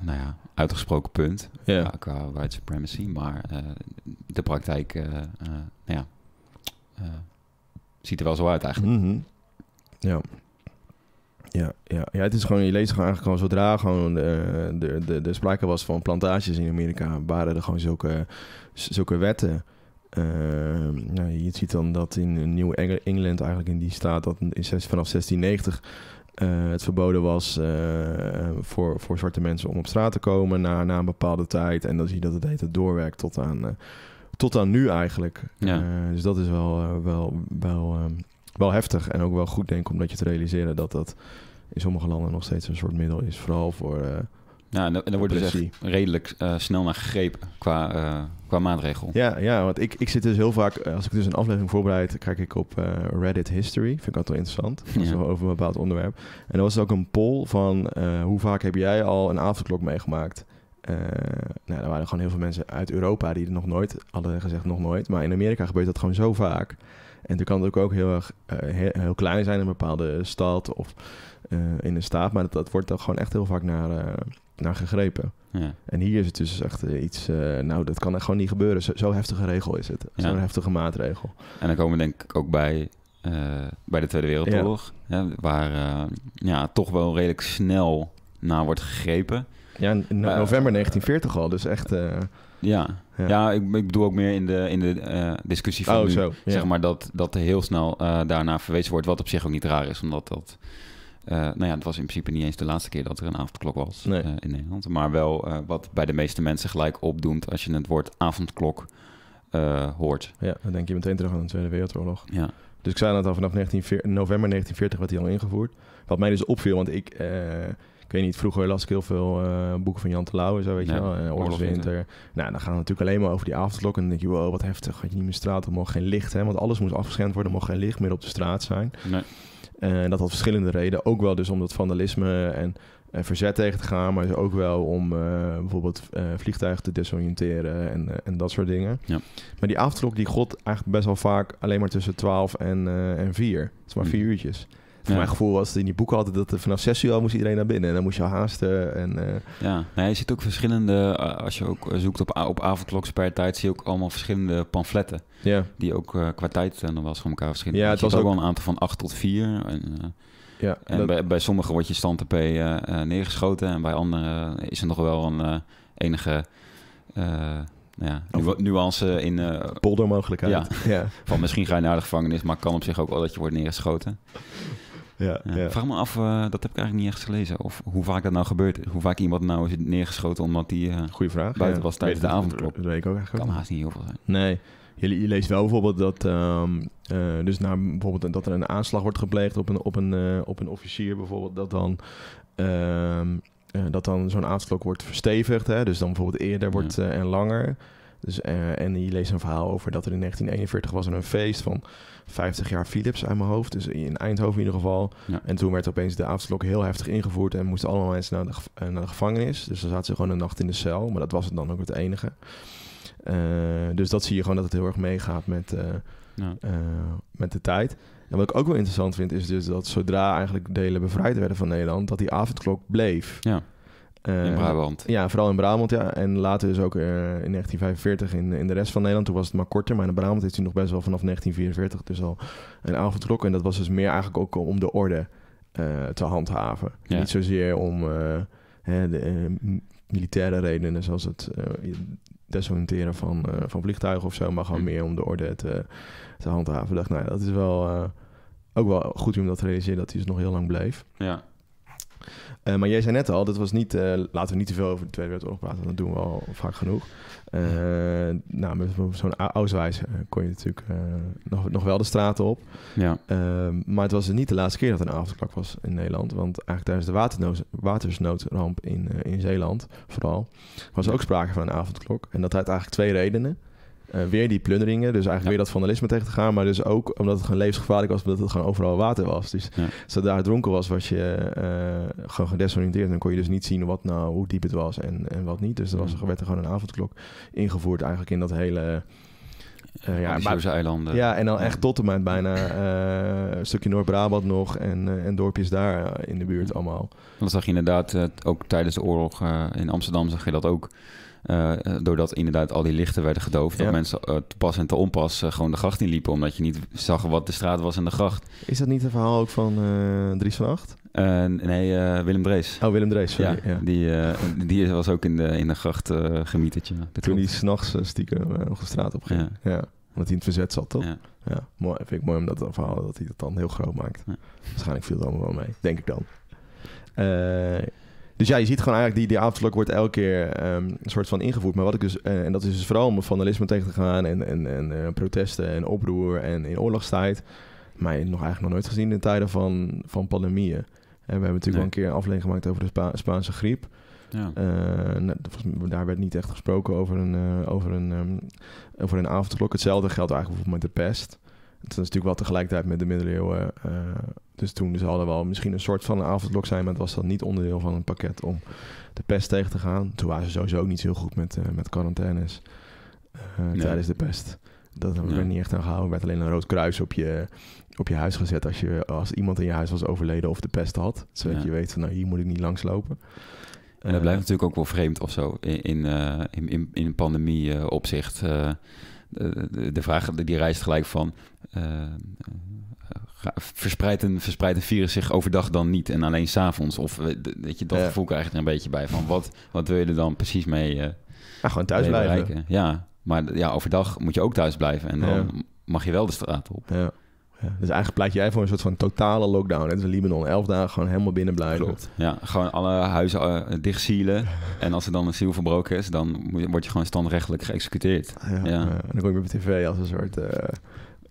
nou ja, uitgesproken punt ja. qua white supremacy. Maar eh, de praktijk, eh, nou ja, ziet er wel zo uit eigenlijk. Mhm. Ja. Ja, ja. ja, het is gewoon, je leest gewoon eigenlijk gewoon zodra gewoon de, de, de, de sprake was van plantages in Amerika, waren er gewoon zulke, zulke wetten. Ehm, nou, je ziet dan dat in nieuw England eigenlijk in die staat, dat vanaf 1690 eh, het verboden was eh, voor, voor zwarte mensen om op straat te komen na, na een bepaalde tijd. En dan zie je dat het heet doorwerkt tot aan, eh, tot aan nu eigenlijk. dus dat is wel, wel, wel, ehm, wel heftig en ook wel goed denk ik om dat je te realiseren dat dat in sommige landen nog steeds een soort middel is. Vooral voor ja, en, dan wordt dus redelijk eh, snel naar gegrepen qua, eh, qua maatregel. Ja, ja want ik, ik zit dus heel vaak, eh, als ik dus een aflevering voorbereid, kijk ik op Reddit History. Vind ik altijd wel interessant. over een bepaald onderwerp. En er was dus ook een poll van hoe vaak heb jij al een avondklok meegemaakt? nou, er waren gewoon heel veel mensen uit Europa die het nog nooit hadden gezegd, nog nooit. Maar in Amerika gebeurt dat gewoon zo vaak. En toen kan het ook, heel erg heel, klein zijn in een bepaalde stad of in een staat. Maar dat, dat wordt dan gewoon echt heel vaak naar, naar gegrepen. Ja. En hier is het dus echt eh, iets, eh, nou dat kan er gewoon niet gebeuren. Zo, zo heftige regel is het. Zo'n heftige maatregel. En dan komen we denk ik ook bij, eh, bij de Tweede Wereldoorlog, waar ja, toch wel redelijk snel naar wordt gegrepen. Ja, in november 1940 al, dus echt... ja, ja. Ik, ik, bedoel ook meer in de, in de discussie van oh, nu, zo. Zeg maar dat, dat heel snel daarna verwezen wordt, wat op zich ook niet raar is, omdat dat... Eh, nou ja, het was in principe niet eens de laatste keer dat er een avondklok was eh, in Nederland. Maar wel eh, wat bij de meeste mensen gelijk opdoemt als je het woord avondklok hoort. Ja, dan denk je meteen terug aan de Tweede Wereldoorlog. Ja. Dus ik zei dat al vanaf 19, november 1940 werd die al ingevoerd. Wat mij dus opviel, want ik, ik weet niet, vroeger las ik heel veel boeken van Jan Terlouw en zo, weet je wel. en Oorlogswinter. Nou, dan gaan we natuurlijk alleen maar over die avondklok. En dan denk je, wow, wat heftig, had je niet meer straat, er mocht geen licht. Hè? Want alles moest afgeschermd worden, er mocht geen licht meer op de straat zijn. Nee. En dat had verschillende redenen. Ook wel dus om dat vandalisme en verzet tegen te gaan, maar ook wel om eh, bijvoorbeeld eh, vliegtuigen te desoriënteren en, eh, en dat soort dingen. Ja. Maar die avondklok die god eigenlijk best wel vaak alleen maar tussen 12 en, en 4. Het is maar mm. vier uurtjes. Voor mijn gevoel was het in die boeken altijd dat er vanaf 6 uur al moest iedereen naar binnen. En dan moest je al haasten. En, eh, Ja, nou, je ziet ook verschillende, eh, als je ook zoekt op, op per tijd, zie je ook allemaal verschillende pamfletten. Ja. Die ook uh, qua tijd en dan was van elkaar verschillend. Ja, het was ook wel een aantal van 8 tot 4. En, ja, en bij, bij sommigen wordt je stand neergeschoten. En bij anderen is er nog wel een enige nou ja, nuance in... Uh, Poldermogelijkheid. ja. Van misschien ga je naar de gevangenis, maar kan op zich ook wel dat je wordt neergeschoten. Ja, eh, ja. Vraag me af, eh, dat heb ik eigenlijk niet echt gelezen. Of hoe vaak dat nou gebeurt. Hoe vaak iemand nou is neergeschoten omdat die eh, Goeie vraag, buiten was tijdens de avondklok. Dat weet ik ook eigenlijk Kan haast niet heel veel zijn. Nee. Je, je leest wel bijvoorbeeld dat, ehm, dus na, nou, bijvoorbeeld dat er een aanslag wordt gepleegd op een, op een, op een officier bijvoorbeeld. Dat dan... Ehm, dat dan zo'n aanslag wordt verstevigd. Hè? Dus dan bijvoorbeeld eerder wordt en langer. Dus, eh, en je leest een verhaal over dat er in 1941 was er een feest van 50 jaar Philips uit mijn hoofd. Dus in Eindhoven in ieder geval. En toen werd opeens de avondklok heel heftig ingevoerd en moesten allemaal mensen eh, naar de, gevangenis. Dus dan zaten ze gewoon een nacht in de cel. Maar dat was het dan ook het enige. Eh, dus dat zie je gewoon dat het heel erg meegaat met, ja. met de tijd. En wat ik ook wel interessant vind, is dus dat zodra eigenlijk delen bevrijd werden van Nederland, dat die avondklok bleef. Ja. Eh, ja, vooral in Brabant, ja. En later dus ook eh, in 1945 in, in de rest van Nederland. Toen was het maar korter, maar in Brabant heeft hij nog best wel vanaf 1944 dus al een aangetrokken. En dat was dus meer eigenlijk ook om de orde eh, te handhaven. Niet zozeer om hè, de, militaire redenen, zoals het desoriënteren van, van vliegtuigen of zo, maar gewoon hm. meer om de orde te, te handhaven. dacht, nou, dat is wel ook wel goed om dat te realiseren dat hij dus nog heel lang bleef. Ja. Eh, maar jij zei net al, dat was niet, eh, laten we niet te veel over de Tweede Wereldoorlog praten, dat doen we al vaak genoeg. Uh, nou, met zo'n oudswijze kon je natuurlijk nog, nog wel de straten op. Ja. maar het was dus niet de laatste keer dat een avondklok was in Nederland. Want eigenlijk tijdens de watersnoodramp in, in Zeeland, vooral, was er ook sprake van een avondklok. En dat had eigenlijk twee redenen. Eh, weer die plunderingen, dus eigenlijk weer dat vandalisme tegen te gaan. Maar dus ook omdat het gewoon levensgevaarlijk was, omdat het gewoon overal water was. Dus ja. daar dronken was, was je eh, gewoon gedesoriënteerd. Dan kon je dus niet zien wat nou, hoe diep het was en, en wat niet. Dus er, was, werd er gewoon een avondklok ingevoerd eigenlijk in dat hele... Uh, ja, eilanden. Ja, en dan echt tot en met bijna een stukje Noord-Brabant nog en, en dorpjes daar in de buurt allemaal. Dat zag je inderdaad ook tijdens de oorlog in Amsterdam, zag je dat ook. Eh, eh, doordat inderdaad al die lichten werden gedoofd. Dat mensen eh, te pas en te onpas gewoon de gracht in liepen. Omdat je niet zag wat de straat was en de gracht. Is dat niet een verhaal ook van Dries van Acht? nee, Willem Drees. Oh, Willem Drees, Ja, Die, die was ook in de, in de gracht gemieterd, Toen klopt. hij s'nachts stiekem nog de straat op ging. Ja. Omdat hij in het verzet zat, toch? Ja. mooi, vind ik mooi om dat verhaal dat hij dat dan heel groot maakt. Waarschijnlijk viel het allemaal wel mee, denk ik dan. Dus ja, je ziet gewoon eigenlijk die, die avondklok wordt elke keer ehm, een soort van ingevoerd. Maar wat ik dus, eh, en dat is dus vooral om vandalisme tegen te gaan en, en, en uh, protesten en oproer en in oorlogstijd. Maar nog eigenlijk nog nooit gezien in tijden van, van pandemieën. En eh, we hebben natuurlijk wel een keer een aflevering gemaakt over de Spaanse griep. Ja. Nou, daar werd niet echt gesproken over een, over, een, um, over een avondklok. Hetzelfde geldt eigenlijk bijvoorbeeld met de pest. Het is natuurlijk wel tegelijkertijd met de middeleeuwen. Eh, dus toen was al wel misschien een soort van een avondklok zijn, maar het was dat niet onderdeel van een pakket om de pest tegen te gaan. Toen waren ze sowieso ook niet zo heel goed met, eh, met quarantaines uh, nee. tijdens de pest. Dat hebben we niet echt aan gehouden. Er werd alleen een rood kruis op je, op je huis gezet als, je, als iemand in je huis was overleden of de pest had. Zodat je weet van nou hier moet ik niet langslopen. En dat blijft natuurlijk ook wel vreemd of zo in, in, in, pandemie opzicht. De, de vraag die rijst gelijk van eh, eh, verspreidt, een, verspreidt een virus zich overdag dan niet en alleen s'avonds? Of eh, weet je, dat gevoel krijg je er een beetje bij van wat, wat wil je er dan precies mee? ja, gewoon thuis blijven. Ja, maar ja, overdag moet je ook thuis blijven en dan mag je wel de straat op. Ja. Ja, dus eigenlijk pleit jij voor een soort van totale lockdown. dat is Libanon, elf dagen gewoon helemaal binnen blijven. Ja, gewoon alle huizen uh, dicht [LAUGHS] en als er dan een ziel verbroken is, dan word je gewoon standrechtelijk geëxecuteerd. Ja, ja. En dan kom je op tv als een soort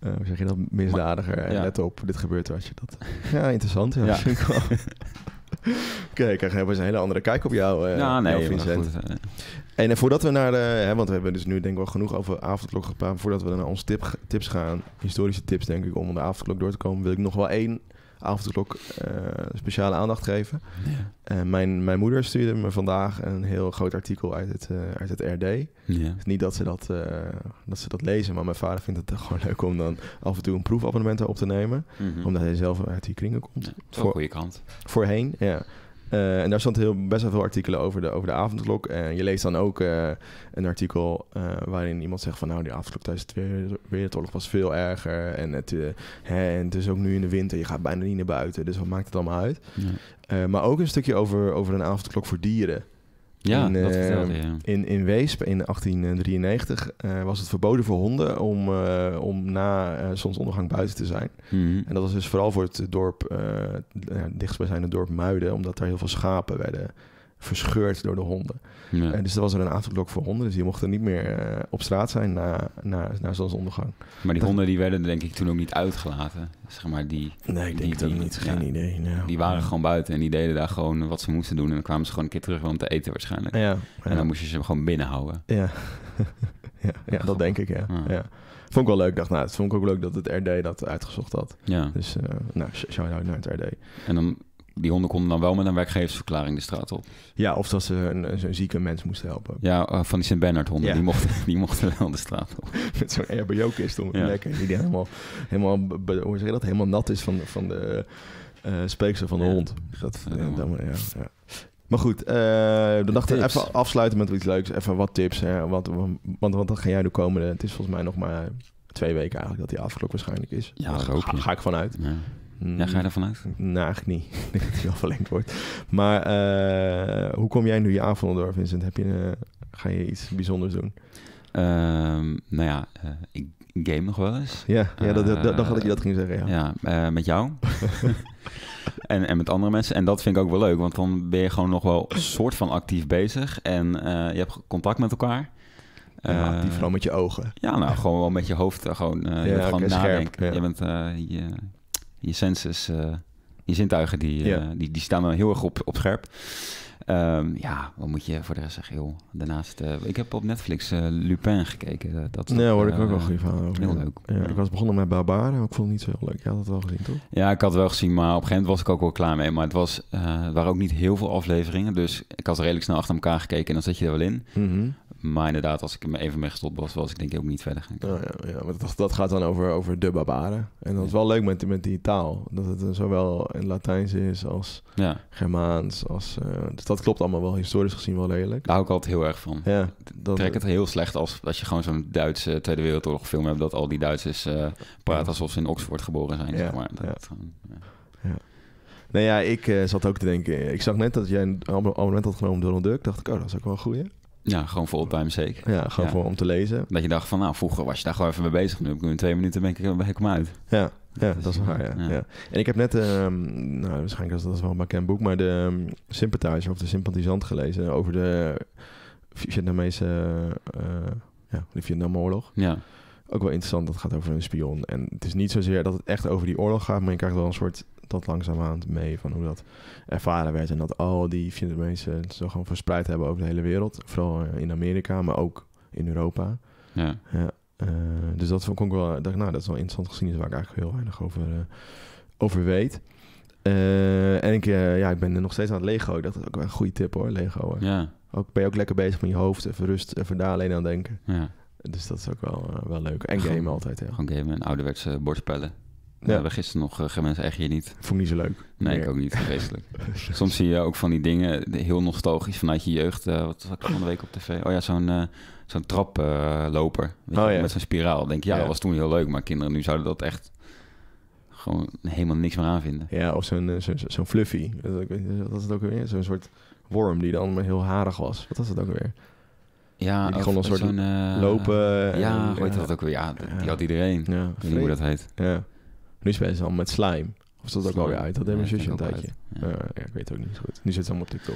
uh, hoe zeg je dat, misdadiger. Maar, eh, Let op, dit gebeurt als je dat... [LAUGHS] Ja, interessant. Ja, ja. [LAUGHS] Oké, ik krijg een hele andere kijk op jou, uh, nee, jou, Vincent. Goed, En voordat we naar de... Hè, want we hebben dus nu denk ik wel genoeg over avondklok gepraat. Voordat we naar onze tips gaan, historische tips denk ik, om de avondklok door te komen, wil ik nog wel één avondklok eh, speciale aandacht geven. Ja. Eh, mijn, mijn moeder stuurde me vandaag een heel groot artikel uit het, eh, uit het RD. Ja. Dus niet dat ze dat, dat ze dat lezen, maar mijn vader vindt het gewoon leuk om dan af en toe een proefabonnement op te nemen. Mhm. Omdat hij zelf uit die kringen komt. Voor, goede kant. Voorheen, ja. Eh, en daar stond heel, best wel veel artikelen over de, over de avondklok. En je leest dan ook eh, een artikel eh, waarin iemand zegt van... nou, die avondklok tijdens de Wereldoorlog was veel erger. En het, hè, en het is ook nu in de winter, je gaat bijna niet naar buiten. Dus wat maakt het allemaal uit? Ja. maar ook een stukje over, over een avondklok voor dieren. Ja, in, dat eh, In, in Weesp in 1893 eh, was het verboden voor honden om, eh, om na uh, zonsondergang buiten te zijn. Mhm. En dat was dus vooral voor het dorp, uh, dichtstbijzijnde dorp Muiden, omdat daar heel veel schapen werden verscheurd door de honden. Ja. Eh, dus er was er een blok voor honden, dus die mochten niet meer eh, op straat zijn na, na, na zonsondergang. Maar die honden die werden denk ik toen ook niet uitgelaten, zeg maar die... Nee, ik denk dat niet, geen idee. Nou. Die waren gewoon buiten en die deden daar gewoon wat ze moesten doen en dan kwamen ze gewoon een keer terug om te eten waarschijnlijk. Ja, en dan moest je ze gewoon binnenhouden. [LAUGHS] Ja, ja, dat denk ik ja. ja. Vond ik wel leuk. Dacht, nou, het vond ik ook leuk dat het RD dat uitgezocht had. Ja. Dus eh, nou, shout-out naar het RD. En dan die honden konden dan wel met een werkgeversverklaring de straat op. Ja, of dat ze een, een zieke mens moesten helpen. Ja, eh, van die Sint-Bernard-honden, die, mochten, [LAUGHS] die mochten wel de straat op. [LAUGHS] Met zo'n RBO-kist om ja. lekker, die helemaal, helemaal, hoe zeg je dat, helemaal nat is van, van de uh, speeksel van de hond. Dat, eh, dan, ja, Maar goed, dan dacht ik even afsluiten met iets leuks. Even wat tips. Hè, wat, want, want dat ga jij de komende. Het is volgens mij nog maar twee weken eigenlijk dat die afgelok waarschijnlijk is. Ja, ga, ga, ik vanuit. Ja, hmm. ga je ervan uit? Nou, niet. [LAUGHS] Ik denk dat wel verlengd wordt. Maar eh, hoe kom jij nu je avond door, Vincent? Heb je, eh, ga je iets bijzonders doen? Ehm, nou ja, eh, ik game nog wel eens. Ja, ja dat, dat, dat, dat je dat ging zeggen, ja. ja met jou. [LAUGHS] en, en met andere mensen. En dat vind ik ook wel leuk, want dan ben je gewoon nog wel een soort van actief bezig. En je hebt contact met elkaar. Ja, die vooral met je ogen. Ja, nou, gewoon wel met je hoofd. Gewoon, uh, ja, je gewoon nadenken. ja. bent, je, je senses, eh, je zintuigen, die, eh, die, die staan dan heel erg op, op scherp. Ehm, ja, wat moet je voor de rest zeggen, Heel, Daarnaast, uh, ik heb op Netflix Lupin gekeken. Dat dat nee, hoor ik ook wel goed van. leuk. Ja, ik was begonnen met Barbaren, maar ik vond het niet zo heel leuk. Je had het wel gezien, toch? Ja, ik had het wel gezien, maar op een gegeven moment was ik ook wel klaar mee. Maar het was, waren ook niet heel veel afleveringen, dus ik had redelijk snel achter elkaar gekeken en dan zet je er wel in. Mhm. Maar inderdaad, als ik hem even mee gestopt was, was ik denk ik ook niet verder gaan. ja, ja, maar dat, dat, gaat dan over, over de barbaren. En dat is wel leuk met, met die taal. Dat het zowel in Latijns is als ja. Germaans. Als, eh, dus dat klopt allemaal wel historisch gezien wel lelijk. Daar hou ik altijd heel erg van. Ja, dat, Trek het heel slecht als, als je gewoon zo'n Duitse Tweede Wereldoorlog film hebt... dat al die Duitsers eh, praten alsof ze in Oxford geboren zijn. Ja, zeg maar. dat, ja. Nou ja, ik eh, zat ook te denken. Ik zag net dat jij een abonnement had genomen door Donald Duck. Dacht ik, oh, dat is ook wel een goeie. Ja, gewoon voor time zeker. Ja, gewoon voor om te lezen. Dat je dacht van, nou, vroeger was je daar gewoon even mee bezig. Nu heb ik in twee minuten ben ik, eh, ben ik hem uit. Ja, ja dat, is waar, ja. Ja. En ik heb net, um, nou, waarschijnlijk is dat wel een bekend boek, maar de ehm, Sympathizer of de Sympathisant gelezen over de Vietnamese, uh, ja, de Vietnamoorlog. Ja. Ook wel interessant, dat gaat over een spion. En het is niet zozeer dat het echt over die oorlog gaat, maar je krijgt wel een soort dat langzaamaan mee van hoe dat ervaren werd. En dat al die Vietnamese het zo gewoon verspreid hebben over de hele wereld. Vooral eh, in Amerika, maar ook in Europa. Ja. ja eh, dus dat vond ik wel, dacht, nou, dat is wel interessant Gezien dus waar ik eigenlijk heel weinig over, eh, over weet. en ik, ja, ik ben nog steeds aan het Lego. Ik dacht, dat is ook wel een goede tip hoor, Lego. Ja. Ook, ben je ook lekker bezig met je hoofd, even rust, even daar alleen aan denken. Ja. Dus dat is ook wel, wel leuk. En gamen altijd, ja. gamen en ouderwetse bordspellen ja We gisteren nog uh, eh, mensen echt je niet. Vond ik niet zo leuk. Nee, ik ook niet. Vreselijk. [LAUGHS] Soms zie je ook van die dingen heel nostalgisch vanuit je jeugd. Eh, wat was ik van de week op tv? Oh ja, zo'n eh, zo'n traploper. Oh, Met zo'n spiraal. Denk je, ja, dat was toen heel leuk. Maar kinderen nu zouden dat echt gewoon helemaal niks meer aanvinden. Ja, of zo'n zo'n zo fluffy. Wat was het ook weer? Zo'n soort worm die dan heel harig was. Wat was het ook weer? Ja, die gewoon een soort lopen. Ja, en, weet je dat ook weer? Ja, die had iedereen. Ja, ik weet niet hoe dat heet. Ja. Nu spelen ze al met slime. Of dat ook alweer uit? Dat hebben mijn zusje een tijdje. Eh, ja, ik weet het ook niet goed. Nu zit ze allemaal op TikTok.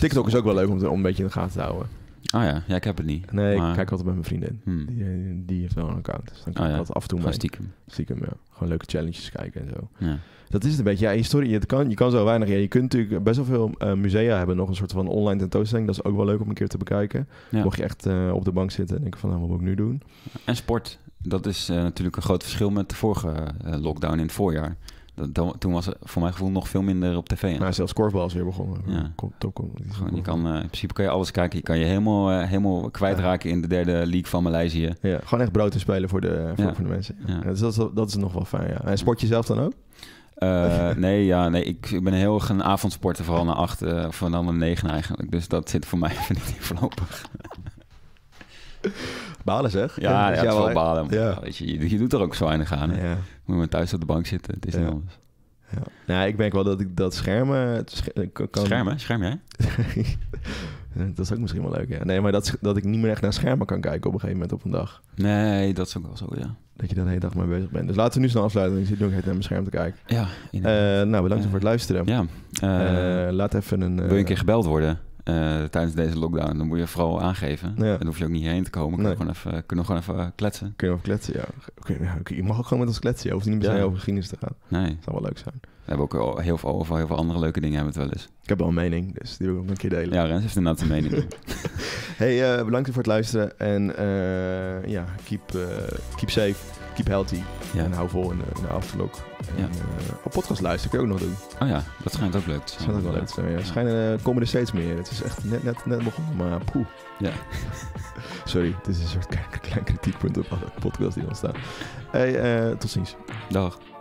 TikTok is ook wel leuk om, om, een beetje in de gaten te houden. Ah ja, ja ik heb het niet. Nee, ik kijk altijd bij mijn vriendin. Hmm. Die, eh, die, heeft wel een account. Dus dan kan ah ik altijd af en toe mee. Stiekem. stiekem. ja. Gewoon leuke challenges kijken en zo. Ja. Dat is het een beetje. Ja, historie, je, kan, je kan zo weinig. Ja, je kunt natuurlijk best wel veel eh, musea hebben. Nog een soort van online tentoonstelling. Dat is ook wel leuk om een keer te bekijken. Mocht je echt op de bank zitten en denken van, nou, wat moet ik nu doen? En sport dat is eh, natuurlijk een groot verschil met de vorige eh, lockdown in het voorjaar. Dat, toen was het voor mijn gevoel nog veel minder op tv. Maar nou, zelfs korfbal is weer begonnen. Kom, kom, Gewoon, je kan, eh, in principe kan je alles kijken. Je kan je helemaal, helemaal kwijtraken in de derde league van Maleisië. Ja, gewoon echt brood te spelen voor de, voor, voor de mensen. Dus dat, is, dat is nog wel fijn. Ja. En sport je zelf dan ook? nee, ja, nee, ik, ik ben heel erg een avondsporter, vooral naar acht of dan naar negen eigenlijk. Dus dat zit voor mij even [LAUGHS] niet voorlopig. [LAUGHS] Balen zeg. Ja, ja, het wel Ja. Weet je, je, doet er ook zo weinig aan. Hè? Ja. Moet maar thuis op de bank zitten. Het is niet anders. Ja. Nou, ik denk wel dat ik dat schermen... Sch eh, kan... Schermen? Scherm jij? [LAUGHS] dat is ook misschien wel leuk, ja. Nee, maar dat, dat ik niet meer echt naar schermen kan kijken op een gegeven moment op een dag. Nee, dat is ook wel zo, ja. Dat je dan de hele dag mee bezig bent. Dus laten we nu snel afsluiten. Ik zit nu ook naar mijn scherm te kijken. Ja, eh, Nou, bedankt uh, voor het luisteren. Ja. Eh, laat even een... Wil je een keer gebeld worden? Eh, tijdens deze lockdown. Dan moet je vooral aangeven. Ja. En dan hoef je ook niet heen te komen. Kunnen, we gewoon even, kunnen gewoon even eh, kletsen. Kun je wel kletsen, ja. Je, je mag ook gewoon met ons kletsen. Je niet meer zijn ja. over geschiedenis te gaan. Nee. Dat zou wel leuk zijn. We hebben ook heel veel, over heel veel andere leuke dingen hebben het wel eens. Ik heb wel een mening, dus die wil ik ook een keer delen. Ja, Rens heeft inderdaad een mening. [LAUGHS] [LAUGHS] hey, uh, bedankt voor het luisteren. En ja, keep, keep safe, keep healthy. En hou vol in de, in ja. Uh, podcast luisteren kun je ook nog doen. Oh ja, dat schijnt ook leuk te zijn. ook wel leuk Schijnen, eh, komen er steeds meer. Het is echt net, net, net begonnen, maar poeh. Ja. [LAUGHS] Sorry, dit is een soort klein, klein kritiekpunt op alle podcasts die ontstaan. Hey, eh, tot ziens. Dag.